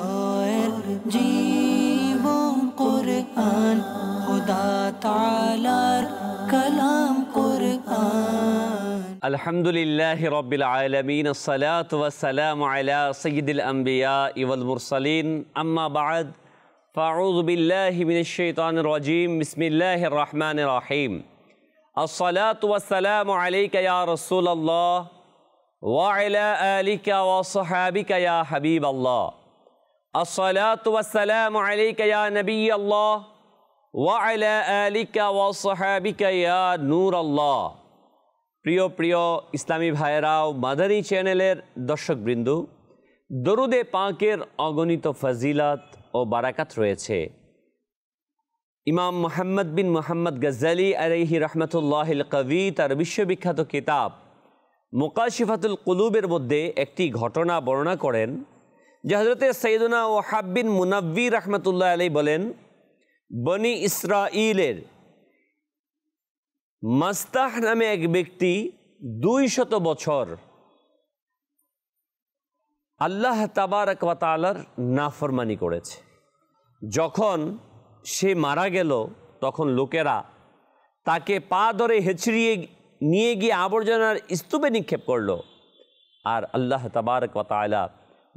طائر جيب قرآن خدا تعالى كلام قرآن الحمد لله رب العالمين الصلاة والسلام على سيد الأنبياء والمرسلين أما بعد فأعوذ بالله من الشيطان الرجيم بسم الله الرحمن الرحيم الصلاة والسلام عليك يا رسول الله وعلى آلك وصحابك يا حبيب الله নূর আল্লাহ প্রিয় প্রিয় ইসলামী ভাইরাও মাদানী চ্যানেলের দর্শকবৃন্দ দরুদে পাঁকের অগণিত ফজিলাত ও বারাকাত রয়েছে ইমাম মোহাম্মদ বিন মোহাম্মদ গজ্জালি আলহি রহমতুল্লাহ কবি তার বিশ্ববিখ্যাত কিতাব মোকাশিফাতুল কুলুবের মধ্যে একটি ঘটনা বর্ণনা করেন যে হজরত সৈদুনা ও হাব্বিন মুনাব্বি রহমতুল্লাহ আলী বলেন বনি ইসরাইলের মাস্তাহ নামে এক ব্যক্তি দুই শত বছর আল্লাহ তাবারক না নাফরমানি করেছে যখন সে মারা গেল তখন লোকেরা তাকে পা ধরে হেঁচড়িয়ে নিয়ে গিয়ে আবর্জনার স্তূপে নিক্ষেপ করল আর আল্লাহ তাবারক ওয়াতালা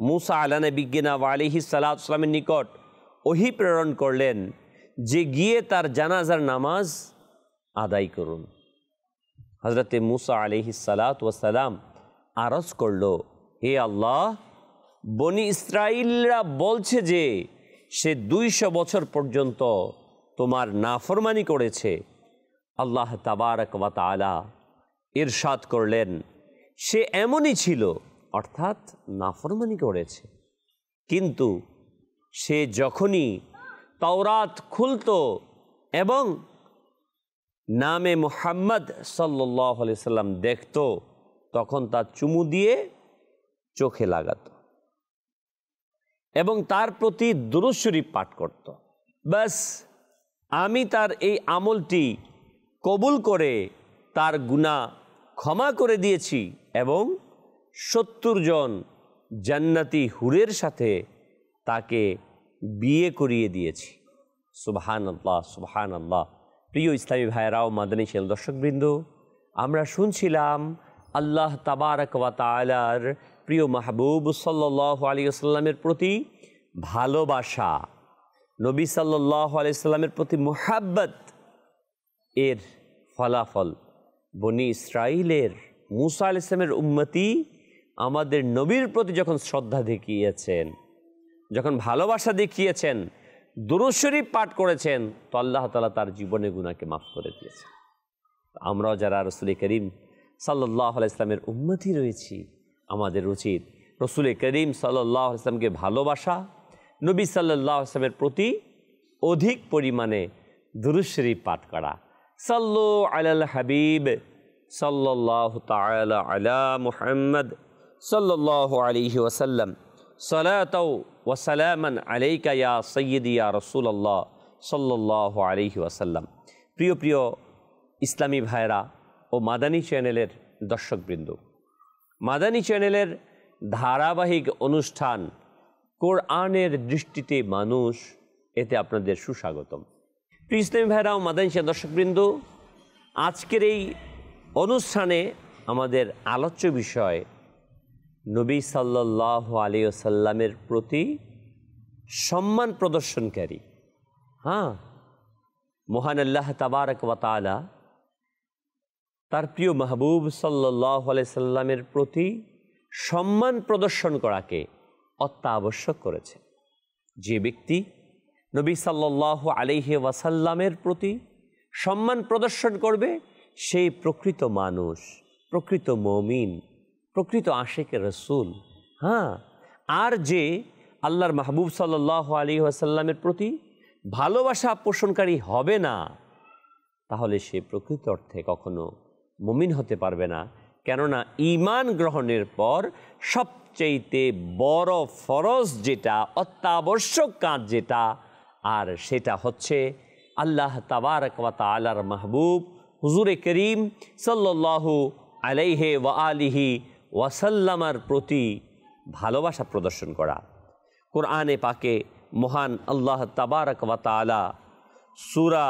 মুসা আলানে বিজ্ঞানা আলিহি সালাহামের নিকট ওহি প্রেরণ করলেন যে গিয়ে তার জানাজার নামাজ আদায় করুন হজরতে মুসা আলিহি সালাম আরজ করল হে আল্লাহ বনি ইসরায়েলরা বলছে যে সে দুইশো বছর পর্যন্ত তোমার নাফরমানি করেছে আল্লাহ তাবারকাত আলা তালা ইরশাদ করলেন সে এমনই ছিল অর্থাৎ নাফরমানি করেছে কিন্তু সে যখনই তাওরাত খুলত এবং নামে মোহাম্মদ সাল্লি সাল্লাম দেখত তখন তা চুমু দিয়ে চোখে লাগাত এবং তার প্রতি দুরুশ্বরী পাঠ করত ব্যাস আমি তার এই আমলটি কবুল করে তার গুণা ক্ষমা করে দিয়েছি এবং সত্তর জন জান্নাতি হুরের সাথে তাকে বিয়ে করিয়ে দিয়েছি সুবহান আল্লাহ সুবহান আল্লাহ প্রিয় ইসলামী ভাইরাও মাদানী ছিল দর্শকবৃন্দ আমরা শুনছিলাম আল্লাহ তালার প্রিয় মাহবুব সাল্লাহ আলী আসাল্লামের প্রতি ভালোবাসা নবী সাল্লাহ আলিয়াল্লামের প্রতি মোহাব্বত এর ফলাফল বনি ইসরায়েলের মুসা আল ইসলামের উন্মতি আমাদের নবীর প্রতি যখন শ্রদ্ধা দেখিয়েছেন যখন ভালোবাসা দেখিয়েছেন দুরুশরীফ পাঠ করেছেন তো আল্লাহ তালা তার জীবনে গুণাকে মাফ করে দিয়েছেন আমরাও যারা রসুল করিম সাল্লাহ ইসলামের উন্নতি রয়েছি আমাদের উচিত রসুল করিম সাল্লাহ ইসলামকে ভালোবাসা নবী সাল্লাহ ইসলামের প্রতি অধিক পরিমাণে দুরুশ্বরী পাঠ করা সাল্লু আল হাবিব সাল্লাহ তাল আলা মুহাম্মদ সাল্লাহ আলিহি ওসাল্লাম সলাত ওয়াসালামান আলাইকা ইয়া সৈয়দ ইয়া রসুল্লাহ সাল্লাহ আলিহি ওসাল্লাম প্রিয় প্রিয় ইসলামী ভাইরা ও মাদানী চ্যানেলের দর্শকবৃন্দ মাদানী চ্যানেলের ধারাবাহিক অনুষ্ঠান কোরআনের দৃষ্টিতে মানুষ এতে আপনাদের সুস্বাগতম প্রিয় ইসলামী ভাইরা ও মাদানী দর্শকবৃন্দ আজকের এই অনুষ্ঠানে আমাদের আলোচ্য বিষয় নবী সাল্লাহ ওসাল্লামের প্রতি সম্মান প্রদর্শনকারী হ্যাঁ মহান আল্লাহ তাবারক ওয়াতালা তার প্রিয় মাহবুব সাল্লাহ সাল্লামের প্রতি সম্মান প্রদর্শন করাকে অত্যাবশ্যক করেছে যে ব্যক্তি নবী সাল্লাহ আলিহে ওয়াসাল্লামের প্রতি সম্মান প্রদর্শন করবে সেই প্রকৃত মানুষ প্রকৃত মমিন প্রকৃত আশেকে রসুল হ্যাঁ আর যে আল্লাহর মাহবুব সাল্লাহ আলী আসাল্লামের প্রতি ভালোবাসা পোষণকারী হবে না তাহলে সে প্রকৃত অর্থে কখনো মুমিন হতে পারবে না কেননা ইমান গ্রহণের পর সবচেয়েতে বড় ফরজ যেটা অত্যাবশ্যক কাজ যেটা আর সেটা হচ্ছে আল্লাহ তাবারকওয়া আল্লাহর মাহবুব হুজুরে করিম সাল্লাহু আলাইহে ওয়া আলিহি ওয়াসাল্লামার প্রতি ভালোবাসা প্রদর্শন করা কোরআনে পাকে মহান আল্লাহ তাবারক ওয়াতালা সুরা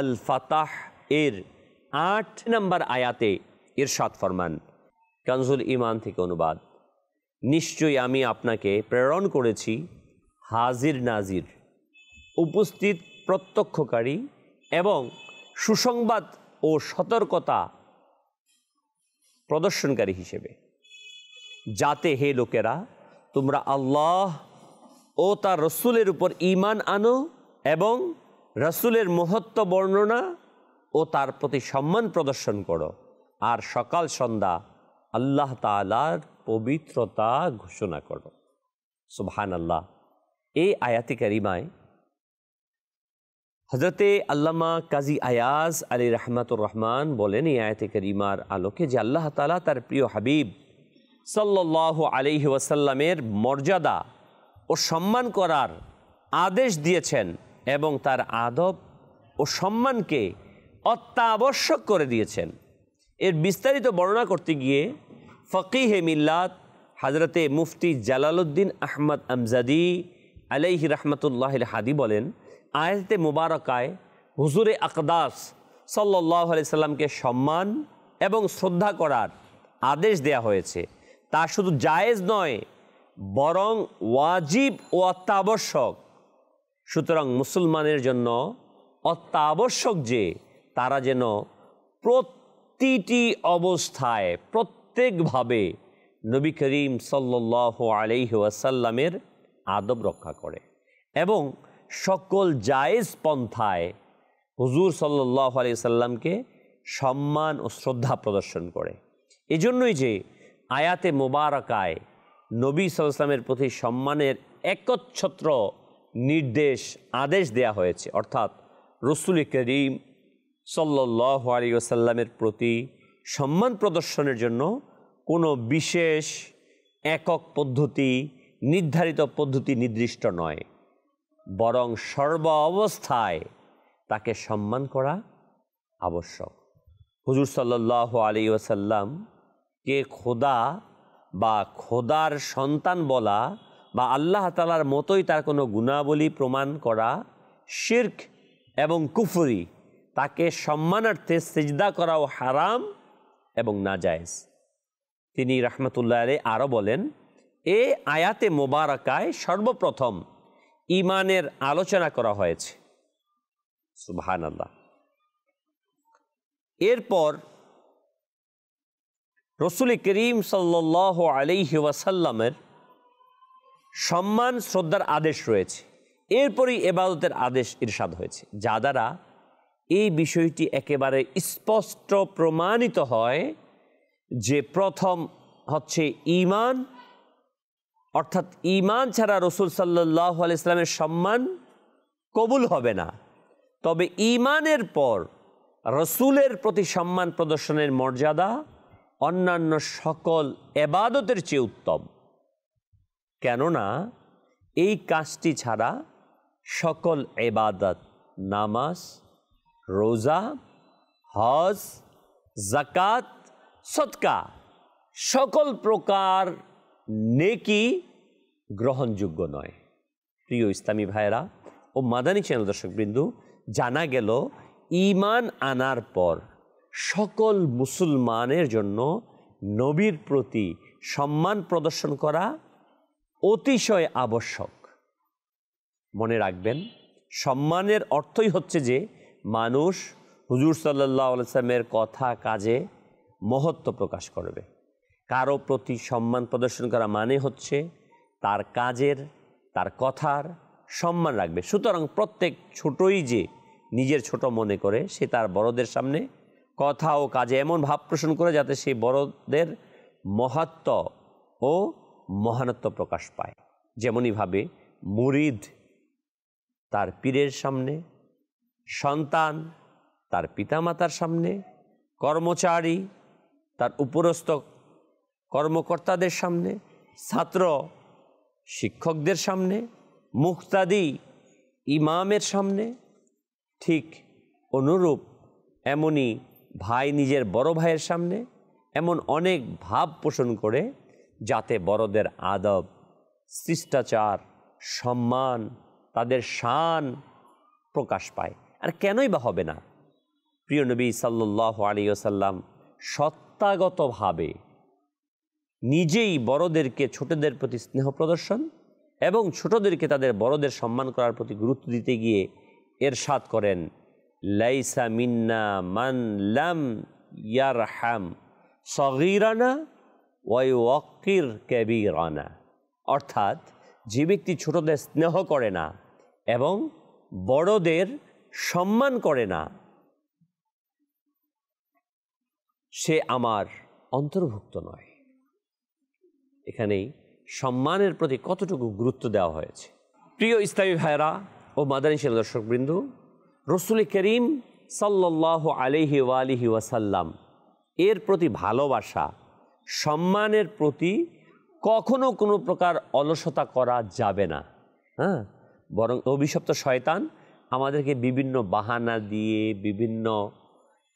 আল ফাতাহ এর আট নম্বর আয়াতে ইরশাদ ফরমান কানজুল ইমান থেকে অনুবাদ নিশ্চয়ই আমি আপনাকে প্রেরণ করেছি হাজির নাজির উপস্থিত প্রত্যক্ষকারী এবং সুসংবাদ ও সতর্কতা প্রদর্শনকারী হিসেবে যাতে হে লোকেরা তোমরা আল্লাহ ও তার রসুলের উপর ইমান আনো এবং রসুলের মহত্ব বর্ণনা ও তার প্রতি সম্মান প্রদর্শন করো আর সকাল সন্ধ্যা আল্লাহ তালার পবিত্রতা ঘোষণা করো সুহান আল্লাহ এই আয়াতিকারিমায় হজরতে আল্লামা কাজী আয়াজ আলী রহমাতুর রহমান বলেন এই আয়াতিকারিমার আলোকে যে আল্লাহ তালা তার প্রিয় হাবিব সাল্লাহ আলিহি ওয়াসাল্লামের মর্যাদা ও সম্মান করার আদেশ দিয়েছেন এবং তার আদব ও সম্মানকে অত্যাবশ্যক করে দিয়েছেন এর বিস্তারিত বর্ণনা করতে গিয়ে ফকিহে মিল্লাত হাজরতে মুফতি জালালউদ্দিন আহমদ আমজাদি আলাইহি রহমতুল্লাহ হাদি বলেন আয়তে মুবারকায় হুজুরে আকদাস সাল্লাহ আলি সাল্লামকে সম্মান এবং শ্রদ্ধা করার আদেশ দেয়া হয়েছে তা শুধু জায়েজ নয় বরং ওয়াজিব ও অত্যাবশ্যক সুতরাং মুসলমানের জন্য অত্যাবশ্যক যে তারা যেন প্রতিটি অবস্থায় প্রত্যেকভাবে নবী করিম সাল্লাহ আলাইহি ওয়াসাল্লামের আদব রক্ষা করে এবং সকল জায়েজ পন্থায় হুজুর সাল্লাহ আলি সাল্লামকে সম্মান ও শ্রদ্ধা প্রদর্শন করে এজন্যই যে আয়াতে মোবারকায় নবী সালামের প্রতি সম্মানের একচ্ছত্র নির্দেশ আদেশ দেয়া হয়েছে অর্থাৎ রসুল করিম সল্লাহ ওসাল্লামের প্রতি সম্মান প্রদর্শনের জন্য কোনো বিশেষ একক পদ্ধতি নির্ধারিত পদ্ধতি নির্দিষ্ট নয় বরং সর্ব অবস্থায় তাকে সম্মান করা আবশ্যক হুজুর সাল্লাহ আলী ওসাল্লাম কে খোদা বা খোদার সন্তান বলা বা আল্লাহ তালার মতোই তার কোনো গুণাবলী প্রমাণ করা শির্ক এবং কুফরি তাকে সম্মানার্থে সিজদা করাও হারাম এবং নাজায়জ তিনি রহমতুল্লাহ আলী আরও বলেন এ আয়াতে মোবারকায় সর্বপ্রথম ইমানের আলোচনা করা হয়েছে সুবহান আল্লাহ এরপর রসুল করিম সাল্ল আলিহি ওয়াসাল্লামের সম্মান শ্রদ্ধার আদেশ রয়েছে এরপরই এবাদতের আদেশ ইরশাদ হয়েছে যা দ্বারা এই বিষয়টি একেবারে স্পষ্ট প্রমাণিত হয় যে প্রথম হচ্ছে ইমান অর্থাৎ ইমান ছাড়া রসুল সাল্লাহ ইসলামের সম্মান কবুল হবে না তবে ইমানের পর রসুলের প্রতি সম্মান প্রদর্শনের মর্যাদা অন্যান্য সকল এবাদতের চেয়ে উত্তম কেননা এই কাজটি ছাড়া সকল এবাদত নামাজ রোজা হজ জাকাত সৎকা সকল প্রকার নেকি গ্রহণযোগ্য নয় প্রিয় ইসলামী ভাইরা ও মাদানী চ্যানেল দর্শকবৃন্দু জানা গেল ইমান আনার পর সকল মুসলমানের জন্য নবীর প্রতি সম্মান প্রদর্শন করা অতিশয় আবশ্যক মনে রাখবেন সম্মানের অর্থই হচ্ছে যে মানুষ হুজুর সাল্লা সাল্লামের কথা কাজে মহত্ব প্রকাশ করবে কারো প্রতি সম্মান প্রদর্শন করা মানে হচ্ছে তার কাজের তার কথার সম্মান রাখবে সুতরাং প্রত্যেক ছোটই যে নিজের ছোট মনে করে সে তার বড়দের সামনে কথা ও কাজে এমন ভাব পোষণ করে যাতে সেই বড়দের মহাত্ম ও মহানত্ব প্রকাশ পায় যেমনইভাবে মুরিদ তার পীরের সামনে সন্তান তার পিতামাতার সামনে কর্মচারী তার উপরস্থ কর্মকর্তাদের সামনে ছাত্র শিক্ষকদের সামনে মুক্তাদি ইমামের সামনে ঠিক অনুরূপ এমনই ভাই নিজের বড় ভাইয়ের সামনে এমন অনেক ভাব পোষণ করে যাতে বড়দের আদব শিষ্টাচার সম্মান তাদের শান প্রকাশ পায় আর কেনই বা হবে না প্রিয় নবী সাল্লাহ ওসাল্লাম সত্তাগতভাবে নিজেই বড়দেরকে ছোটদের প্রতি স্নেহ প্রদর্শন এবং ছোটদেরকে তাদের বড়দের সম্মান করার প্রতি গুরুত্ব দিতে গিয়ে এরশাদ করেন লাইসা মিন্না মান লাম ইয়ারহাম সগিরানা ওয়াই ওয়াকির ক্যাবিরানা অর্থাৎ যে ব্যক্তি ছোটদের স্নেহ করে না এবং বড়দের সম্মান করে না সে আমার অন্তর্ভুক্ত নয় এখানেই সম্মানের প্রতি কতটুকু গুরুত্ব দেওয়া হয়েছে প্রিয় ইসলামী ভাইরা ও মাদানী শিল দর্শকবৃন্দ রসুল করিম সাল্লাহ আলিহি ওয়ালিহি ওয়াসাল্লাম এর প্রতি ভালোবাসা সম্মানের প্রতি কখনো কোনো প্রকার অলসতা করা যাবে না হ্যাঁ বরং অভিশপ্ত শয়তান আমাদেরকে বিভিন্ন বাহানা দিয়ে বিভিন্ন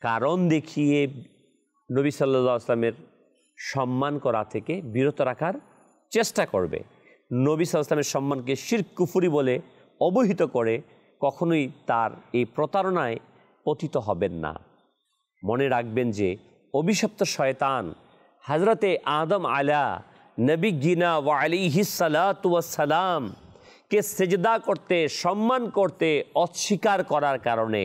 কারণ দেখিয়ে নবী সাল্লা আসলামের সম্মান করা থেকে বিরত রাখার চেষ্টা করবে নবী সাল্লামের সম্মানকে শির কুফুরি বলে অবহিত করে কখনোই তার এই প্রতারণায় পতিত হবেন না মনে রাখবেন যে অভিশপ্ত শয়তান হজরতে আদম আলা নবী গিনা ওয়া আলিহি সালাম কে সেজদা করতে সম্মান করতে অস্বীকার করার কারণে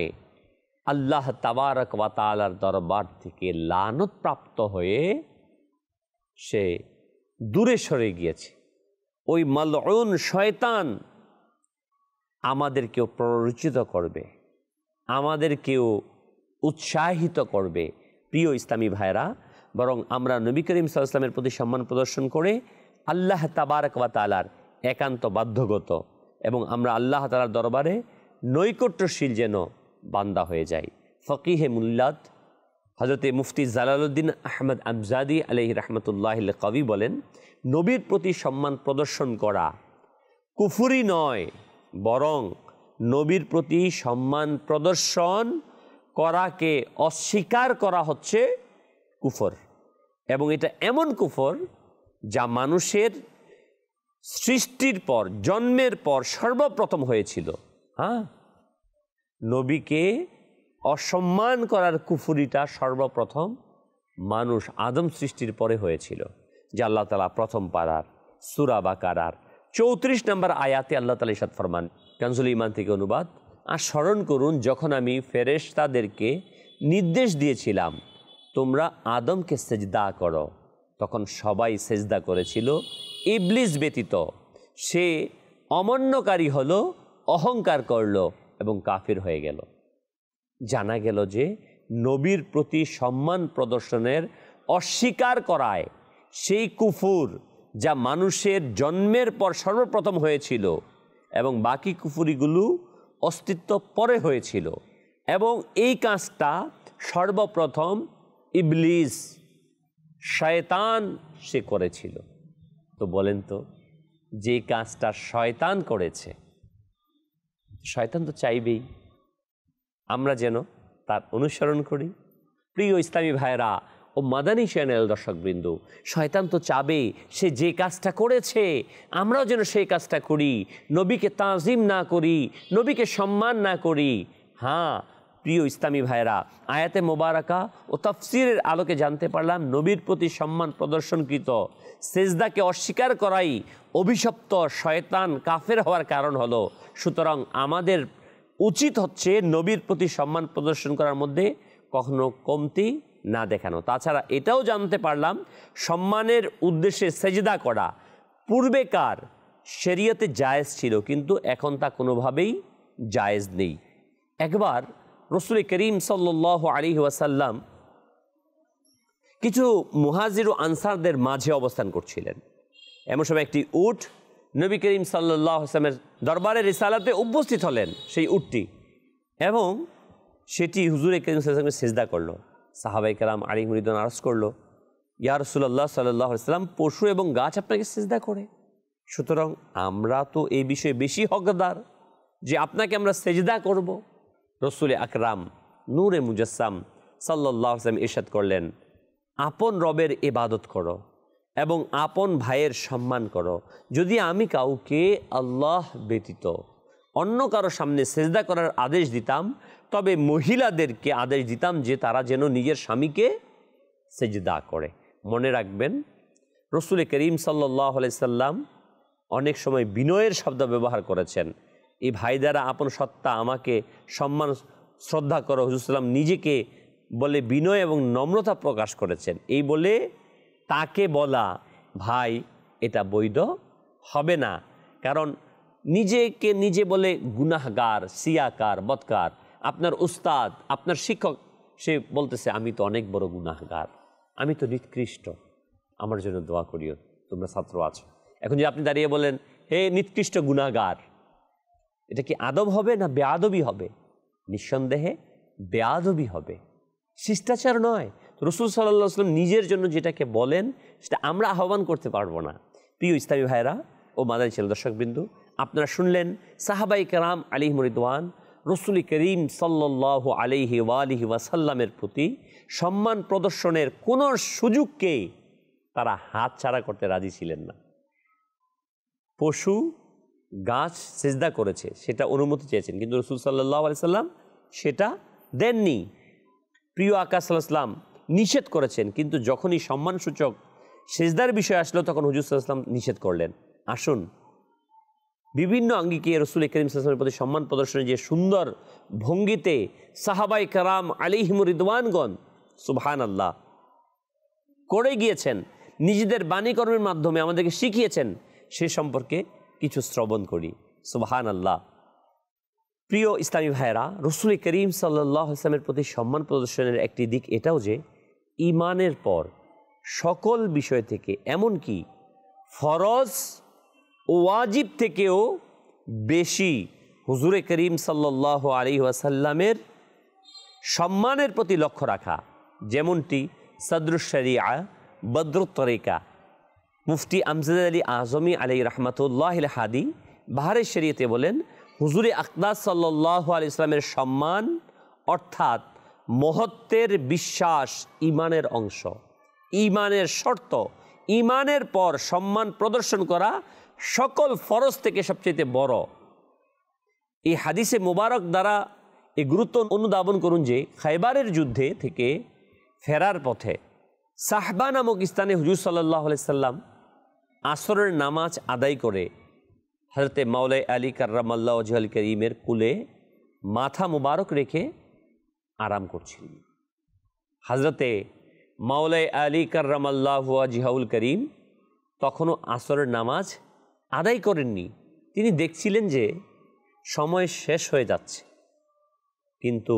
আল্লাহ তাবারক ওয়াতালার দরবার থেকে লানত প্রাপ্ত হয়ে সে দূরে সরে গিয়েছে ওই মালউন শয়তান আমাদেরকেও প্ররোচিত করবে আমাদেরকেও উৎসাহিত করবে প্রিয় ইসলামী ভাইরা বরং আমরা নবী করিম সাল্লামের প্রতি সম্মান প্রদর্শন করে আল্লাহ তাবারক বা তালার একান্ত বাধ্যগত এবং আমরা আল্লাহ তালার দরবারে নৈকট্যশীল যেন বান্দা হয়ে যাই ফকিহে মুল্লাত হজরতে মুফতি জালালউদ্দিন আহমদ আমজাদি আলহি রহমতুল্লাহ কবি বলেন নবীর প্রতি সম্মান প্রদর্শন করা কুফুরি নয় বরং নবীর প্রতি সম্মান প্রদর্শন করাকে অস্বীকার করা হচ্ছে কুফর এবং এটা এমন কুফর যা মানুষের সৃষ্টির পর জন্মের পর সর্বপ্রথম হয়েছিল হ্যাঁ নবীকে অসম্মান করার কুফুরিটা সর্বপ্রথম মানুষ আদম সৃষ্টির পরে হয়েছিল যে আল্লাহ তালা প্রথম পাড়ার কারার চৌত্রিশ নম্বর আয়াতে আল্লাহ তালা ইসাদ ফরমান কানসুল ইমান থেকে অনুবাদ আর স্মরণ করুন যখন আমি ফেরেশতাদেরকে নির্দেশ দিয়েছিলাম তোমরা আদমকে সেজদা করো তখন সবাই সেজদা করেছিল ইবলিস ব্যতীত সে অমান্যকারী হলো অহংকার করল এবং কাফির হয়ে গেল জানা গেল যে নবীর প্রতি সম্মান প্রদর্শনের অস্বীকার করায় সেই কুফুর যা মানুষের জন্মের পর সর্বপ্রথম হয়েছিল এবং বাকি কুফুরিগুলো অস্তিত্ব পরে হয়েছিল এবং এই কাজটা সর্বপ্রথম ইবলিস শয়তান সে করেছিল তো বলেন তো যে কাজটা শয়তান করেছে শয়তান তো চাইবেই আমরা যেন তার অনুসরণ করি প্রিয় ইসলামী ভাইরা ও মাদানী চ্যানেল দর্শকবৃন্দ শয়তান তো চাবে সে যে কাজটা করেছে আমরাও যেন সেই কাজটা করি নবীকে তাজিম না করি নবীকে সম্মান না করি হ্যাঁ প্রিয় ইসলামী ভাইরা আয়াতে মোবারকা ও তফসিরের আলোকে জানতে পারলাম নবীর প্রতি সম্মান প্রদর্শনকৃত সেজদাকে অস্বীকার করাই অভিশপ্ত শয়তান কাফের হওয়ার কারণ হলো সুতরাং আমাদের উচিত হচ্ছে নবীর প্রতি সম্মান প্রদর্শন করার মধ্যে কখনো কমতি না দেখানো তাছাড়া এটাও জানতে পারলাম সম্মানের উদ্দেশ্যে সেজদা করা পূর্বেকার শেরিয়তে জায়েজ ছিল কিন্তু এখন তা কোনোভাবেই জায়েজ নেই একবার রসুল করিম সাল্ল আলী ওয়াসাল্লাম কিছু মুহাজিরু ও আনসারদের মাঝে অবস্থান করছিলেন এমন সময় একটি উট নবী করিম সাল্লাহ আসলামের দরবারে রিসালাতে উপস্থিত হলেন সেই উটটি এবং সেটি হুজুরে করিম সাল্লামকে সেজদা করলো সাহাবাই কালাম আলী মুরিদান আরস করলো ইয়া রসুল্লাহ সাল্লাহ ইসলাম পশু এবং গাছ আপনাকে সিজদা করে সুতরাং আমরা তো এই বিষয়ে বেশি হকদার যে আপনাকে আমরা সেজদা করব রসুল আকরাম নূরে মুজাসাম সাল্লাহ ইসলাম ইরশাদ করলেন আপন রবের ইবাদত করো এবং আপন ভাইয়ের সম্মান করো যদি আমি কাউকে আল্লাহ ব্যতীত অন্য কারো সামনে সেজদা করার আদেশ দিতাম তবে মহিলাদেরকে আদেশ দিতাম যে তারা যেন নিজের স্বামীকে সেজদা করে মনে রাখবেন রসুল করিম সাল্লাহ সাল্লাম অনেক সময় বিনয়ের শব্দ ব্যবহার করেছেন এই ভাই দ্বারা আপন সত্তা আমাকে সম্মান শ্রদ্ধা করো হুজুরসাল্লাম নিজেকে বলে বিনয় এবং নম্রতা প্রকাশ করেছেন এই বলে তাকে বলা ভাই এটা বৈধ হবে না কারণ নিজেকে নিজে বলে গুনাহগার সিয়াকার বৎকার আপনার উস্তাদ আপনার শিক্ষক সে বলতেছে আমি তো অনেক বড় গুনাহগার আমি তো নিকৃষ্ট আমার জন্য দোয়া করিও তোমরা ছাত্র আছো এখন যে আপনি দাঁড়িয়ে বলেন হে নিকৃষ্ট গুনাগার এটা কি আদব হবে না বেআবি হবে নিঃসন্দেহে বেআবি হবে শিষ্টাচার নয় রসুল সাল্লাহ নিজের জন্য যেটাকে বলেন সেটা আমরা আহ্বান করতে পারবো না প্রিয় ইসলামী ভাইরা ও মাদারি ছেলে দর্শকবৃন্দু আপনারা শুনলেন সাহাবাই কালাম আলী মরিদওয়ান রসুল করিম সাল্লাহ আলিহি ওয়ালিহি ওয়াসাল্লামের প্রতি সম্মান প্রদর্শনের কোনো সুযোগকে তারা হাত ছাড়া করতে রাজি ছিলেন না পশু গাছ সেজদা করেছে সেটা অনুমতি চেয়েছেন কিন্তু রসুল সাল্লাহ আলি সাল্লাম সেটা দেননি প্রিয় আকাশ সাল্লাম নিষেধ করেছেন কিন্তু যখনই সম্মানসূচক সেজদার বিষয় আসলো তখন হুজুর সাল্লাহ নিষেধ করলেন আসুন বিভিন্ন আঙ্গিকে রসুল করিম সাল্লামের প্রতি সম্মান প্রদর্শনের যে সুন্দর ভঙ্গিতে সাহাবাই কারাম আলিহিম রিদওয়ানগণ সুবহান আল্লাহ করে গিয়েছেন নিজেদের বাণীকর্মের মাধ্যমে আমাদেরকে শিখিয়েছেন সে সম্পর্কে কিছু শ্রবণ করি সুবহান আল্লাহ প্রিয় ইসলামী ভাইয়েরা রসুল করিম সাল্লাহ ইসলামের প্রতি সম্মান প্রদর্শনের একটি দিক এটাও যে ইমানের পর সকল বিষয় থেকে এমনকি ফরজ ওয়াজিব থেকেও বেশি হুজুরে করিম সাল্লাহ আলী ওয়াসাল্লামের সম্মানের প্রতি লক্ষ্য রাখা যেমনটি সদরুশরিয়া বদরুত্তরিকা মুফতি আমজাদ আলী আজমি আলী রহমতুল্লাহ হাদি বাহারের শরিয়তে বলেন হুজুরে আকদাস সাল্লাহ আলি ইসলামের সম্মান অর্থাৎ মহত্বের বিশ্বাস ইমানের অংশ ইমানের শর্ত ইমানের পর সম্মান প্রদর্শন করা সকল ফরজ থেকে সবচেয়ে বড় এই হাদিসে মোবারক দ্বারা এই গুরুত্ব অনুধাবন করুন যে খাইবারের যুদ্ধে থেকে ফেরার পথে সাহবা নামক স্থানে হুজুর সাল্লাহ সাল্লাম আসরের নামাজ আদায় করে হজরতে মাওলাই আলী কার্রামাল্লা ওজহাল করিমের কুলে মাথা মুবারক রেখে আরাম করছিলেন হজরতে মাওলাই আলী কার্রামাল্লাহ জিহাউল করিম তখনও আসরের নামাজ আদায় করেননি তিনি দেখছিলেন যে সময় শেষ হয়ে যাচ্ছে কিন্তু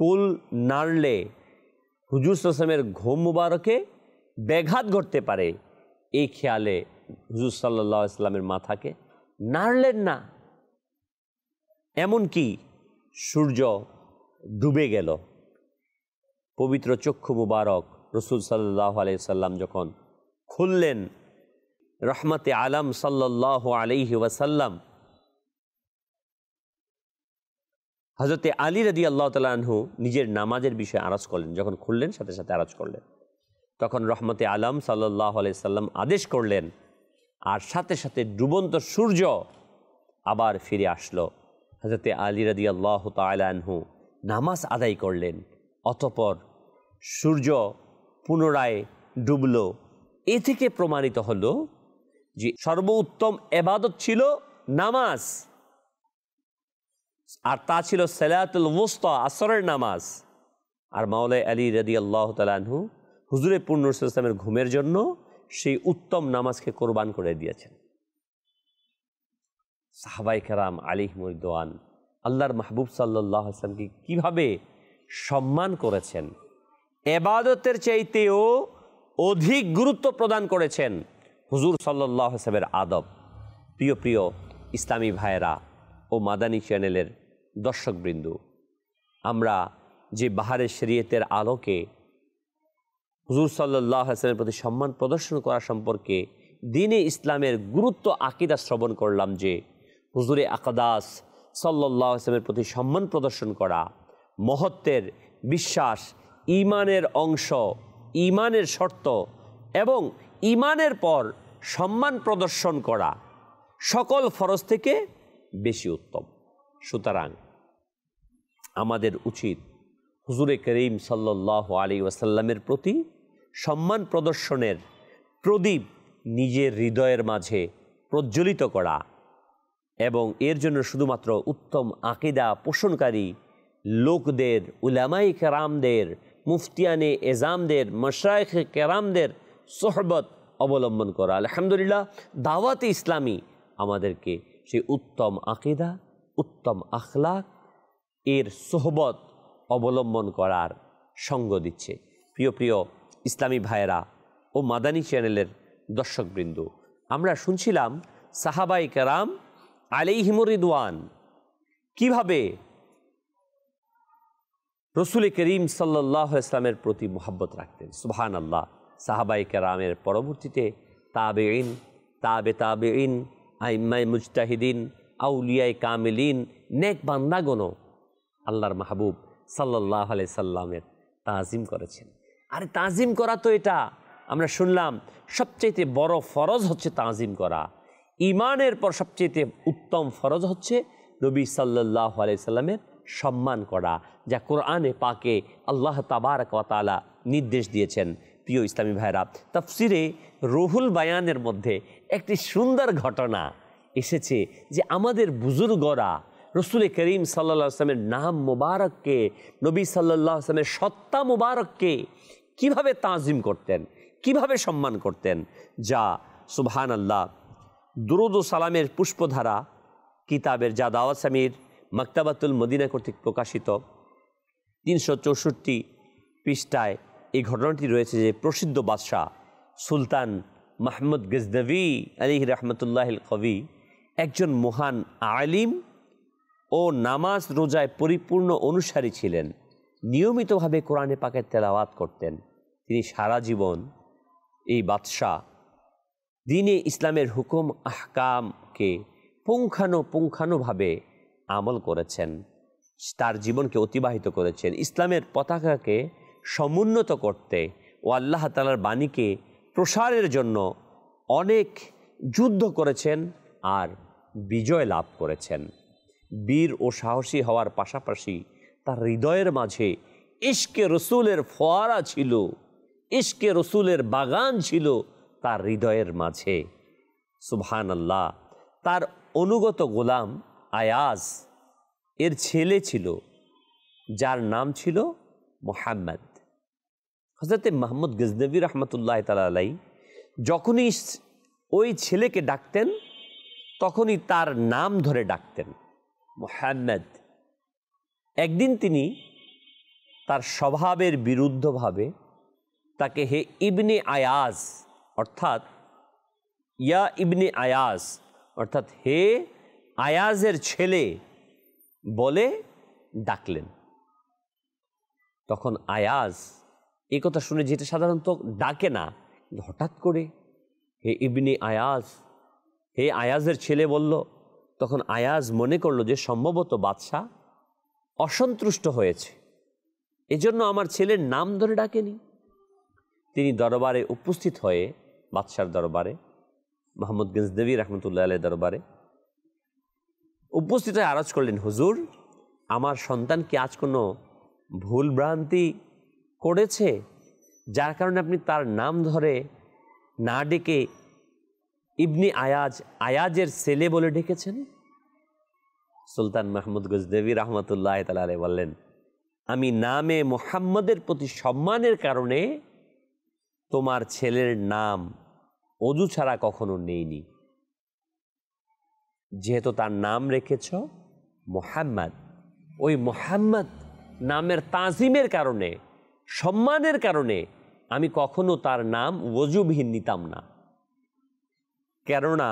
কুল নাড়লে হুজুর সাল্লামের ঘোম মুবারকে ব্যাঘাত ঘটতে পারে এই খেয়ালে হুজুর সাল্লা ইসলামের মাথাকে নাড়লেন না এমনকি সূর্য ডুবে গেল পবিত্র চক্ষু মুবারক রসুল সাল্লাহ আলিয়া যখন খুললেন রহমতে আলম সাল্লাহ আলহি ওয়াসাল্লাম হজরতে আলী রদি আল্লাহ তালাহু নিজের নামাজের বিষয়ে আরজ করলেন যখন খুললেন সাথে সাথে আরজ করলেন তখন রহমতে আলম সাল্লাহ সাল্লাম আদেশ করলেন আর সাথে সাথে ডুবন্ত সূর্য আবার ফিরে আসলো হজরতে আলী রদি আল্লাহ তালাহু নামাজ আদায় করলেন অতপর সূর্য পুনরায় ডুবল এ থেকে প্রমাণিত হলো যে সর্বোত্তম এবাদত ছিল নামাজ আর তা ছিল সেলায়াতুল মুস্তা আসরের নামাজ আর মাওলাই আলী রদি আল্লাহ তালু হুজুরে পূর্ণসামের ঘুমের জন্য সেই উত্তম নামাজকে কোরবান করে দিয়েছেন সাহাবাই কারাম আলী মরিদোয়ান আল্লাহর মাহবুব সাল্লাহ আসলামকে কিভাবে সম্মান করেছেন এবাদতের চাইতেও অধিক গুরুত্ব প্রদান করেছেন হুজুর সাল্লাহ সাহেবের আদব প্রিয় প্রিয় ইসলামী ভাইয়েরা ও মাদানী চ্যানেলের দর্শকবৃন্দ আমরা যে বাহারের শরীয়তের আলোকে হুজুর সাল্লাহ হাসানের প্রতি সম্মান প্রদর্শন করা সম্পর্কে দিনে ইসলামের গুরুত্ব আকিদা শ্রবণ করলাম যে হুজুরে আকাদাস সাল্লাহ হাসানের প্রতি সম্মান প্রদর্শন করা মহত্বের বিশ্বাস ইমানের অংশ ইমানের শর্ত এবং ইমানের পর সম্মান প্রদর্শন করা সকল ফরজ থেকে বেশি উত্তম সুতরাং আমাদের উচিত হুজুরে করিম সাল্লাহ আলী ওয়াসাল্লামের প্রতি সম্মান প্রদর্শনের প্রদীপ নিজের হৃদয়ের মাঝে প্রজ্বলিত করা এবং এর জন্য শুধুমাত্র উত্তম আকিদা পোষণকারী লোকদের উলামাই কেরামদের মুফতিয়ানে এজামদের মশায়েখ কেরামদের সোহবত অবলম্বন করা আলহামদুলিল্লাহ দাওয়াতে ইসলামী আমাদেরকে সেই উত্তম আকিদা উত্তম আখলাক এর সোহবত অবলম্বন করার সঙ্গ দিচ্ছে প্রিয় প্রিয় ইসলামী ভাইরা ও মাদানী চ্যানেলের দর্শকবৃন্দ আমরা শুনছিলাম সাহাবাই কারাম আলিহিমরিদওয়ান কিভাবে রসুল করিম সাল্লাহ ইসলামের প্রতি মোহাব্বত রাখতেন সুহান আল্লাহ সাহাবাই রামের পরবর্তীতে তাবে ইন তাবে তাবে ইন আইম্মাই মুজতাহিদিন আউলিয়াই কামিলিন নেক বান্দাগণ আল্লাহর মাহবুব সাল্লাহ আলাইসাল্লামের সাল্লামের তাজিম করেছেন আরে তাজিম করা তো এটা আমরা শুনলাম সবচেয়ে বড় ফরজ হচ্ছে তাজিম করা ইমানের পর সবচেয়ে উত্তম ফরজ হচ্ছে নবী সাল্লাহ আলাইসাল্লামের সম্মান করা যা কোরআনে পাকে আল্লাহ তাবার কতালা নির্দেশ দিয়েছেন প্রিয় ইসলামী ভাইরা তফসিরে রহুল বায়ানের মধ্যে একটি সুন্দর ঘটনা এসেছে যে আমাদের বুজুর্গরা রসুল করিম সাল্লা আসলামের নাম মোবারককে নবী সাল্লাহ আসলামের সত্তা মোবারককে কিভাবে তাজিম করতেন কিভাবে সম্মান করতেন যা সুবহান আল্লাহ দুরুদ সালামের পুষ্পধারা কিতাবের যা দাওয়া সামির মাক্তাবাতুল মদিনা কর্তৃক প্রকাশিত তিনশো চৌষট্টি পৃষ্ঠায় এই ঘটনাটি রয়েছে যে প্রসিদ্ধ বাদশাহ সুলতান মাহমুদ গজনবী আলী রহমতুল্লাহ কবি একজন মহান আলিম ও নামাজ রোজায় পরিপূর্ণ অনুসারী ছিলেন নিয়মিতভাবে কোরআনে পাকে তেলাওয়াত করতেন তিনি সারা জীবন এই বাদশাহ দিনে ইসলামের হুকুম আহকামকে পুঙ্খানুপুঙ্খানুভাবে আমল করেছেন তার জীবনকে অতিবাহিত করেছেন ইসলামের পতাকাকে সমুন্নত করতে ও আল্লাহ তালার বাণীকে প্রসারের জন্য অনেক যুদ্ধ করেছেন আর বিজয় লাভ করেছেন বীর ও সাহসী হওয়ার পাশাপাশি তার হৃদয়ের মাঝে ইশকে রসুলের ফোয়ারা ছিল ইশকে রসুলের বাগান ছিল তার হৃদয়ের মাঝে সুবহান আল্লাহ তার অনুগত গোলাম আয়াজ এর ছেলে ছিল যার নাম ছিল মোহাম্মদ হজরতে মাহমুদ গজনবী রহমতুল্লাহ তালাই যখনই ওই ছেলেকে ডাকতেন তখনই তার নাম ধরে ডাকতেন মোহাম্মদ একদিন তিনি তার স্বভাবের বিরুদ্ধভাবে তাকে হে ইবনে আয়াজ অর্থাৎ ইয়া ইবনে আয়াজ অর্থাৎ হে আয়াজের ছেলে বলে ডাকলেন তখন আয়াজ এ কথা শুনে যেটা সাধারণত ডাকে না হঠাৎ করে হে ইবনি আয়াজ হে আয়াজের ছেলে বলল তখন আয়াজ মনে করলো যে সম্ভবত বাদশাহ অসন্তুষ্ট হয়েছে এজন্য আমার ছেলের নাম ধরে ডাকেনি তিনি দরবারে উপস্থিত হয়ে বাদশার দরবারে মোহাম্মদ গঞ্জদেবী রহমতুল্লাহ আলের দরবারে উপস্থিত হয়ে আরজ করলেন হুজুর আমার সন্তান কি আজ কোনো ভুল ভ্রান্তি করেছে যার কারণে আপনি তার নাম ধরে না ডেকে ইবনি আয়াজ আয়াজের ছেলে বলে ডেকেছেন সুলতান মাহমুদ গজদেবী রহমতুল্লাহ তালে বললেন আমি নামে মোহাম্মদের প্রতি সম্মানের কারণে তোমার ছেলের নাম অজু ছাড়া কখনো নেইনি যেহেতু তার নাম রেখেছ মোহাম্মদ ওই মোহাম্মদ নামের তাজিমের কারণে সম্মানের কারণে আমি কখনো তার নাম ওজুবহীন নিতাম না কেননা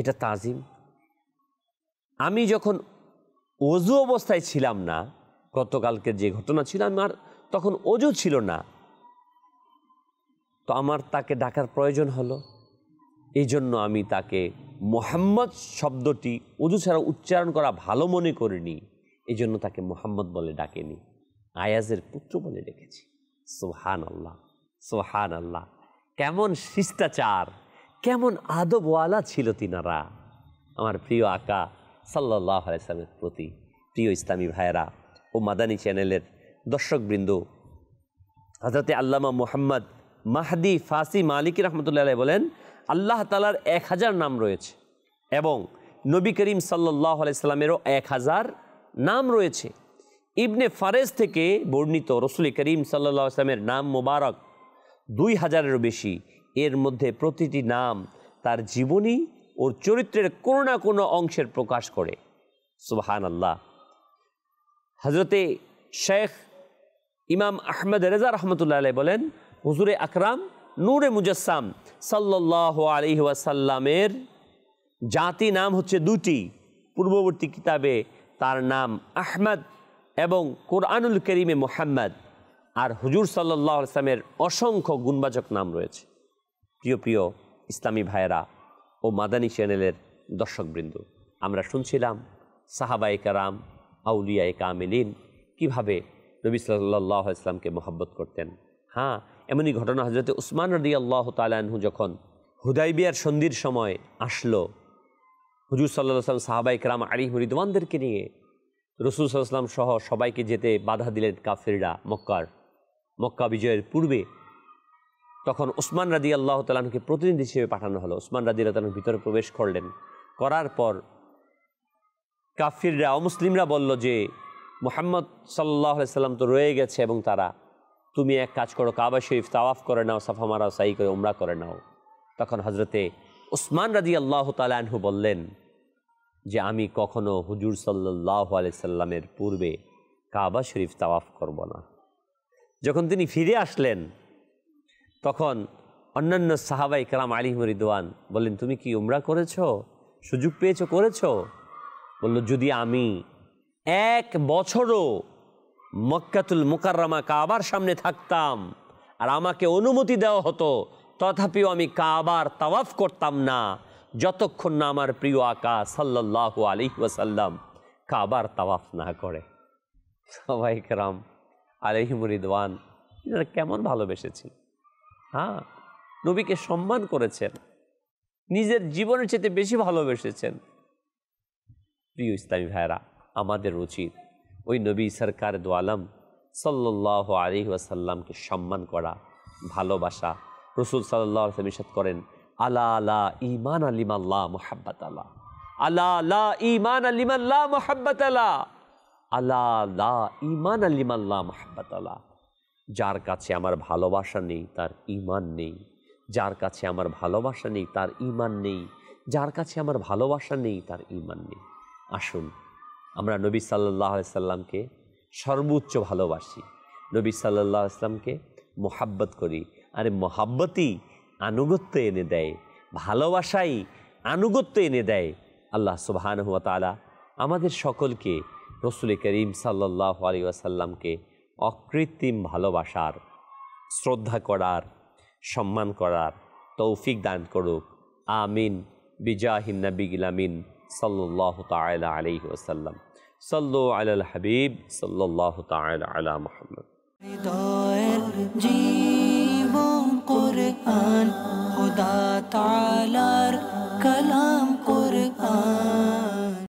এটা তাজিম আমি যখন অজু অবস্থায় ছিলাম না গতকালকে যে ঘটনা ছিল আমার তখন অজু ছিল না তো আমার তাকে ডাকার প্রয়োজন হলো এই জন্য আমি তাকে মোহাম্মদ শব্দটি অজু ছাড়া উচ্চারণ করা ভালো মনে করিনি এই জন্য তাকে মোহাম্মদ বলে ডাকেনি আয়াজের পুত্র বলে ডেকেছি সোহান আল্লাহ সোহান আল্লাহ কেমন শিষ্টাচার কেমন আদবওয়ালা ছিল তিনারা আমার প্রিয় আকা সাল্লাহ আলাইসলামের প্রতি প্রিয় ইসলামী ভাইয়েরা ও মাদানী চ্যানেলের দর্শকবৃন্দ হজরতে আল্লামা মোহাম্মদ মাহদি ফাসি মালিক রহমতুল্লাহ বলেন আল্লাহ তালার এক হাজার নাম রয়েছে এবং নবী করিম সাল্লাহ আলাইসাল্লামেরও এক হাজার নাম রয়েছে ইবনে ফারেজ থেকে বর্ণিত রসুল করিম সাল্লা ইসলামের নাম মোবারক দুই হাজারেরও বেশি এর মধ্যে প্রতিটি নাম তার জীবনী ওর চরিত্রের কোনো না কোনো অংশের প্রকাশ করে সুবাহান আল্লাহ হজরতে শেখ ইমাম আহমেদ রেজা রহমতুল্লাহ বলেন হুজুরে আকরাম নূরে মুজাসাম সাল্লাহ আলি ওয়াসাল্লামের জাতি নাম হচ্ছে দুটি পূর্ববর্তী কিতাবে তার নাম আহমদ এবং কোরআনুল করিমে মোহাম্মদ আর হুজুর সাল্লাহ ইসলামের অসংখ্য গুণবাচক নাম রয়েছে প্রিয় প্রিয় ইসলামী ভাইয়েরা ও মাদানী চ্যানেলের দর্শকবৃন্দ আমরা শুনছিলাম সাহাবাই কারাম আউলিয়া কামিলিন কিভাবে নবী সাল্লাহ ইসলামকে মহব্বত করতেন হ্যাঁ এমনই ঘটনা হজরত উসমান রদি আল্লাহ তালাহু যখন হুদাইবিয়ার সন্ধির সময় আসলো হুজুর সাল্লাহ সাল্লাম সাহাবাই কালাম আলী হরিদওয়ানদেরকে নিয়ে রসুল সাল্লাম সহ সবাইকে যেতে বাধা দিলেন কাফিররা মক্কার মক্কা বিজয়ের পূর্বে তখন ওসমান রাদি আল্লাহ তালাহকে প্রতিনিধি হিসেবে পাঠানো হলো ওসমান রাদি আল্লাহ ভিতরে প্রবেশ করলেন করার পর কাফিররা অমুসলিমরা বলল যে মোহাম্মদ সাল্লাহ সাল্লাম তো রয়ে গেছে এবং তারা তুমি এক কাজ করো কাবা শরীফ তাওয়াফ করে নাও সাফা মারা সাই করে উমরা করে নাও তখন হজরতে ওসমান রাজি আল্লাহ তালাহু বললেন যে আমি কখনো হুজুর সাল্লাহ সাল্লামের পূর্বে কাবা শরীফ তাওয়াফ করব না যখন তিনি ফিরে আসলেন তখন অন্যান্য সাহাবাই কালাম আলী মরিদওয়ান বললেন তুমি কি উমরা করেছ সুযোগ পেয়েছ করেছ বলল যদি আমি এক বছরও মক্কাতুল মোকাররামা কাবার সামনে থাকতাম আর আমাকে অনুমতি দেওয়া হতো তথাপিও আমি কাবার তাওয়াফ করতাম না যতক্ষণ না আমার প্রিয় আকা সাল্লাহ আলি ওয়াসাল্লাম কাবার তাওয়াফ না করে সবাই কেরাম আলহিমরিদওয়ান এনারা কেমন ভালোবেসেছেন হ্যাঁ নবীকে সম্মান করেছেন নিজের জীবনের চেয়ে বেশি ভালোবেসেছেন প্রিয় ইসলামী ভাইরা আমাদের উচিত ওই নবী সরকার দোয়ালাম সাল্লাহ আলি ওয়াসাল্লামকে সম্মান করা ভালোবাসা রসুল সাল্লাহ সাদ করেন আলা আলা ইমান আলিমাল্লাহ মোহাব্বত আল্লাহ আলা আলা ইমান আলিমাল্লাহ মোহাব্বত আল্লাহ আলা আলা ইমান আলিমাল্লাহ মোহাব্বত আল্লাহ যার কাছে আমার ভালোবাসা নেই তার ইমান নেই যার কাছে আমার ভালোবাসা নেই তার ইমান নেই যার কাছে আমার ভালোবাসা নেই তার ইমান নেই আসুন আমরা নবী সাল্লাহ সাল্লামকে সর্বোচ্চ ভালোবাসি নবী সাল্লাহ ইসলামকে মোহাব্বত করি আরে মোহাব্বতই আনুগত্য এনে দেয় ভালোবাসাই আনুগত্য এনে দেয় আল্লাহ সুবাহান হুয়া তালা আমাদের সকলকে রসুল করিম সাল্লাহ আলী আসাল্লামকে অকৃত্রিম ভালোবাসার শ্রদ্ধা করার সম্মান করার তৌফিক দান করুক আমিন বিজাহিন নবিগিল আমিন সাল্লাহ তাল আলি ওসাল্লাম সল্লু আল হাবিব সাল্লাহ তাল আলা মোহাম্মদ قرآن خدا تعالی کلام قرآن